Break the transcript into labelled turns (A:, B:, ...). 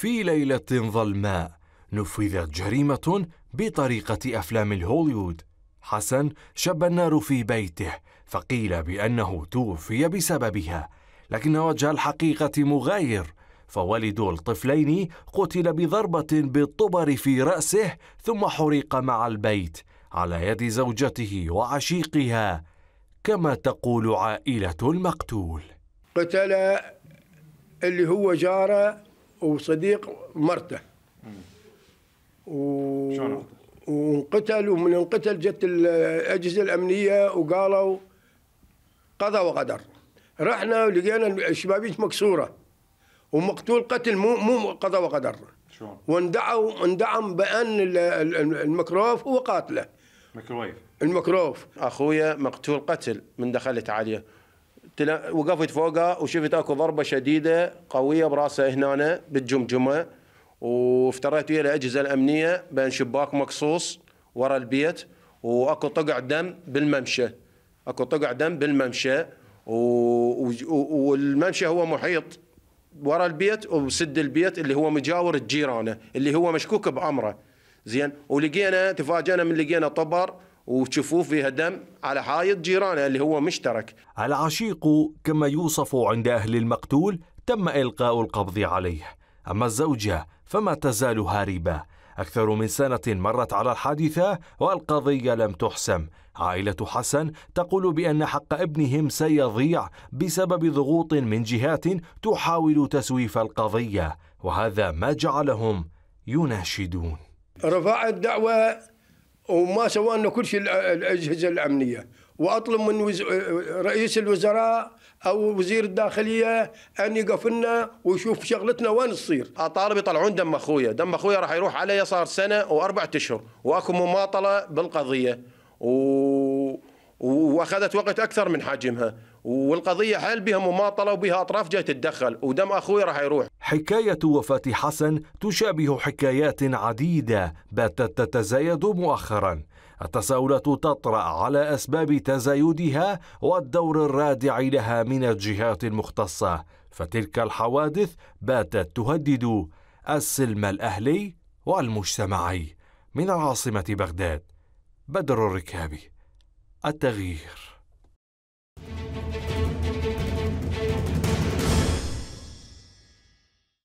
A: في ليلة ظلماء نفذت جريمة بطريقة أفلام الهوليوود حسن شب النار في بيته فقيل بأنه توفي بسببها لكن وجه الحقيقة مغاير فوالد الطفلين قتل بضربة بالطبر في رأسه ثم حرق مع البيت على يد زوجته وعشيقها كما تقول عائلة المقتول
B: قتل اللي هو جاره وصديق مرته و... وانقتل ومن انقتل جت الاجهزه الامنيه وقالوا قضى وقدر رحنا ولقينا الشبابيك مكسوره ومقتول قتل مو مو قضى وقدر واندعوا اندعم بان المكروف
C: هو قاتله الميكرويف المكروف اخويا مقتول قتل من دخلت عليه وقفت فوقها وشفت اكو ضربه شديده قويه براسها هنا بالجمجمه وافتريت ويا الاجهزه الامنيه بين شباك مقصوص ورا البيت واكو طقع دم بالممشى اكو طقع دم بالممشى والممشى هو محيط ورا البيت وبسد البيت اللي هو مجاور الجيرانه اللي هو مشكوك بامره زين ولقينا تفاجئنا من لقينا طبر وتشوفوه فيها دم على حائط جيرانه اللي هو مشترك
A: العشيق كما يوصف عند أهل المقتول تم إلقاء القبض عليه أما الزوجة فما تزال هاربة أكثر من سنة مرت على الحادثة والقضية لم تحسم عائلة حسن تقول بأن حق ابنهم سيضيع بسبب ضغوط من جهات تحاول تسويف القضية وهذا ما جعلهم يناشدون
B: رفعت دعوة وما سوى لنا كل شيء الاجهزه الامنيه واطلب من وز... رئيس
C: الوزراء او وزير الداخليه ان يقف لنا ويشوف شغلتنا وين تصير. اطالب يطلعون دم اخويا، دم اخويا راح يروح علي صار سنه واربع اشهر واكو مماطله بالقضيه و... واخذت وقت اكثر من حجمها. والقضيه حل بها مماطله وبها اطراف جاي تتدخل ودم اخوي راح يروح.
A: حكايه وفاه حسن تشابه حكايات عديده باتت تتزايد مؤخرا. التساؤلات تطرا على اسباب تزايدها والدور الرادع لها من الجهات المختصه، فتلك الحوادث باتت تهدد السلم الاهلي والمجتمعي. من العاصمه بغداد بدر الركابي التغيير